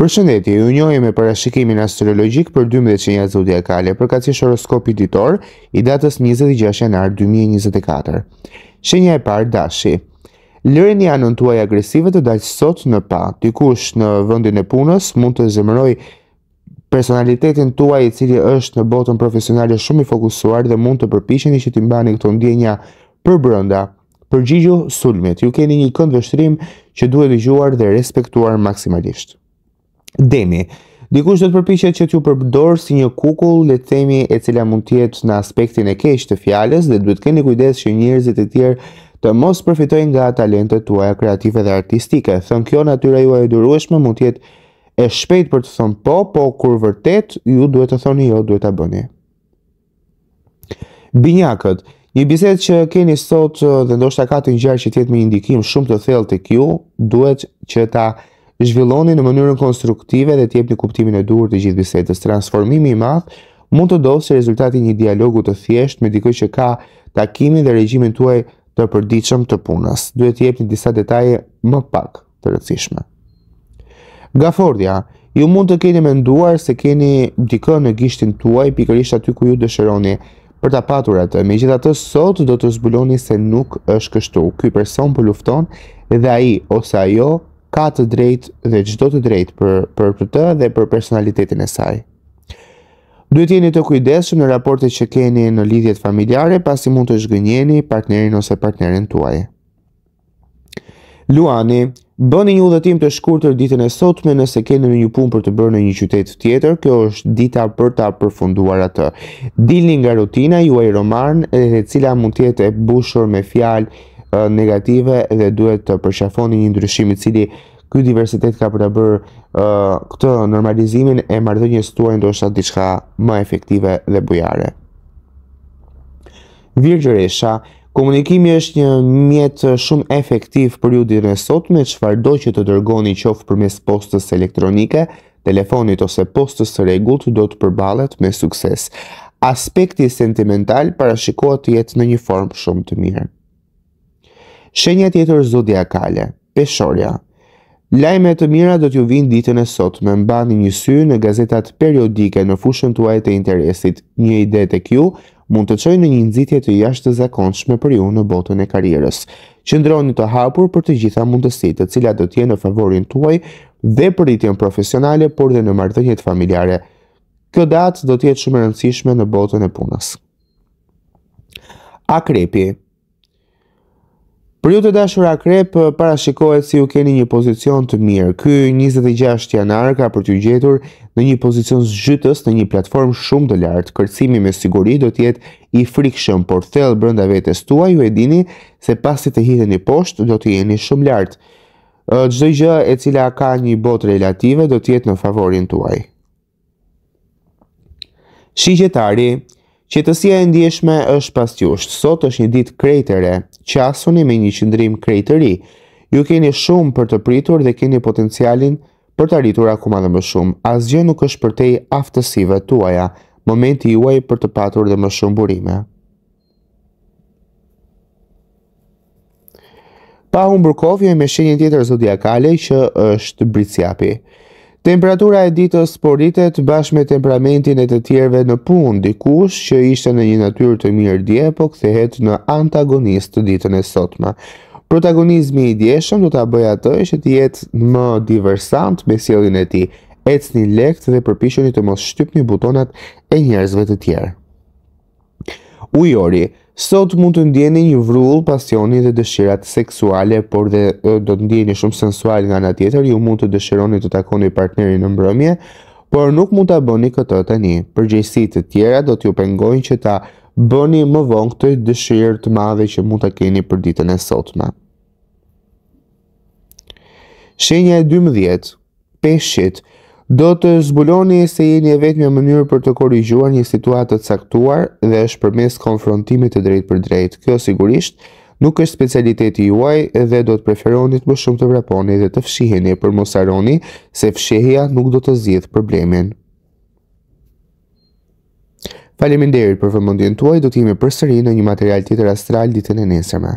Për shëndetje, ju njohi me parashikimin astrologjik për 12 qenja zodiakale për kaci shoroskopi ditor i datës 26 janar 2024. Shenja e parë dashi. Lërë një anën tuaj agresive të dalë sot në pa, kush në vëndin e punës mund të zemëroj personalitetin tuaj i cili është në botën profesionale shumë i fokusuar dhe mund të përpishin i që të mbani këto ndjenja për brënda. Përgjigju sulmet, ju keni një këndë vështrim që duhet i gjuar dhe respektuar maksimalisht. Demi, dikush do të përpiqet që t'ju përdor si një kukull, le të themi, e cila mund të jetë në aspektin e keq të fjalës dhe duhet të keni kujdes që njerëzit e tjerë të mos përfitojnë nga talentet tuaja kreative dhe artistike. Thonë kjo natyra juaj e durueshme mund të jetë e shpejt për të thonë po, po kur vërtet ju duhet të thoni jo, duhet ta bëni. Binjakët, një bisedë që keni sot dhe ndoshta ka të ngjarë që të jetë me një ndikim shumë të thellë tek ju, duhet që ta zhvilloni në mënyrën konstruktive dhe t'jep një kuptimin e duhur të gjithë bisedës. Transformimi i madh mund të dosë se rezultati një dialogu të thjesht me dikë që ka takimin dhe regjimin tuaj të përdiqëm të punës. Duhet t'jep një disa detaje më pak të rëcishme. Gafordja, ju mund të keni menduar se keni dikë në gishtin tuaj pikërisht aty ku ju dëshironi për ta patur atë. Megjithatë sot do të zbuloni se nuk është kështu. Ky person po lufton dhe ai ose ajo ka të drejtë dhe çdo të drejtë për për për të dhe për personalitetin e saj. Duhet jeni të kujdesshëm në raportet që keni në lidhjet familjare, pasi mund të zhgënjeni partnerin ose partneren tuaj. Luani, bëni një udhëtim të shkurtër ditën e sotme nëse keni në një punë për të bërë në një qytet tjetër, kjo është dita për ta përfunduar atë. Dilni nga rutina juaj roman, e cila mund të jetë e mbushur me fjalë negative dhe duhet të përqafoni një ndryshimi cili këtë diversitet ka për të bërë uh, këtë normalizimin e mardhënjës tuaj ndoshta atë diçka më efektive dhe bujare. Virgjëresha, komunikimi është një mjetë shumë efektiv për ju dirën e sot me që fardoj që të dërgoni qofë për mes postës elektronike, telefonit ose postës të do të përbalet me sukses. Aspekti sentimental parashikohet të jetë në një formë shumë të mirë. Shenja tjetër zodiakale, peshorja. Lajme të mira do t'ju vinë ditën e sot me mbani një sy në gazetat periodike në fushën tuaj të interesit. Një ide të kju mund të qojë në një nëzitje të jashtë të zakonshme për ju në botën e karierës. Qëndroni të hapur për të gjitha mundësit të cilat do t'je në favorin tuaj dhe për profesionale, por dhe në martënjet familjare. Kjo datë do të shumë rëndësishme në botën e punës. Akrepi, Për ju të dashur akrep, eh, para shikohet si ju keni një pozicion të mirë. Ky 26 janar ka për të gjetur në një pozicion zhytës në një platform shumë të lartë. Kërcimi me siguri do tjetë i frikshëm, por thellë brënda vetës tua ju e dini se pasit të hitë një poshtë do të jeni shumë lartë. Gjdo eh, gjë e cila ka një botë relative do tjetë në favorin tuaj. Shigjetari Qetësia e ndjeshme është pas të sot është një dit krejtere, qasuni me një qëndrim krejtëri, ju keni shumë për të pritur dhe keni potencialin për të arritur akuma dhe më shumë, asgjë nuk është përtej aftësive tuaja, momenti juaj për të patur dhe më shumë burime. Pa unë burkovje me shenjën tjetër zodiakale që është britsjapi. Temperatura e ditës po rritet bashkë me temperamentin e të tjerëve në punë, dikush që ishte në një natyrë të mirë dje, po kthehet në antagonist të ditën e sotme. Protagonizmi i djeshëm do ta bëj atë që të jetë më diversant me sjelljen e tij. Ecni lehtë dhe përpiqeni të mos shtypni butonat e njerëzve të tjerë. Ujori, Sot mund të ndjeni një vrull pasioni dhe dëshirat seksuale, por dhe do të ndjeni shumë sensual nga nga tjetër, ju mund të dëshironi të takoni partnerin në mbrëmje, por nuk mund të bëni këtë të një. Përgjësit të tjera do t'ju pengojnë që ta bëni më vonë këtë dëshirë të madhe që mund të keni për ditën e sotme. Shenja e 12. Peshqit. Peshit do të zbuloni se jeni e vetë një mënyrë për të korrigjuar një situatë të caktuar dhe është përmes konfrontimit të drejt për drejt. Kjo sigurisht nuk është specialiteti juaj dhe do të preferonit më shumë të vraponi dhe të fshiheni për mos aroni se fshihja nuk do të zgjidh problemin. Faleminderit për vëmendjen tuaj, do të jemi përsëri në një material tjetër astral ditën e nesërme.